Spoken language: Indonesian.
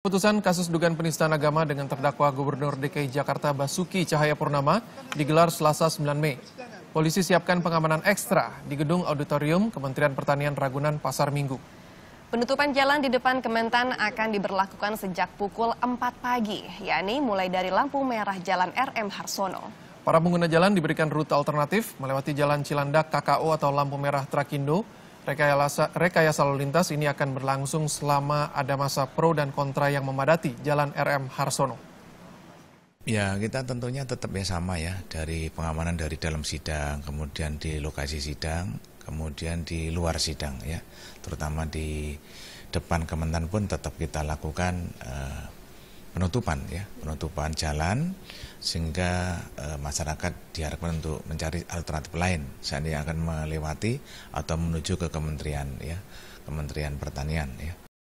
Keputusan kasus dugaan penistaan agama dengan terdakwa Gubernur DKI Jakarta Basuki Cahaya Purnama digelar Selasa 9 Mei. Polisi siapkan pengamanan ekstra di gedung auditorium Kementerian Pertanian Ragunan Pasar Minggu. Penutupan jalan di depan Kementan akan diberlakukan sejak pukul 4 pagi, yakni mulai dari lampu merah Jalan RM Harsono. Para pengguna jalan diberikan rute alternatif melewati Jalan Cilandak KKO atau Lampu Merah Trakindo Rekayasa, rekayasa lalu lintas ini akan berlangsung selama ada masa pro dan kontra yang memadati Jalan RM Harsono. Ya, kita tentunya tetap ya sama ya dari pengamanan dari dalam sidang, kemudian di lokasi sidang, kemudian di luar sidang ya. Terutama di depan Kementan pun tetap kita lakukan eh, penutupan ya penutupan jalan sehingga e, masyarakat diharapkan untuk mencari alternatif lain seandainya akan melewati atau menuju ke kementerian ya Kementerian Pertanian ya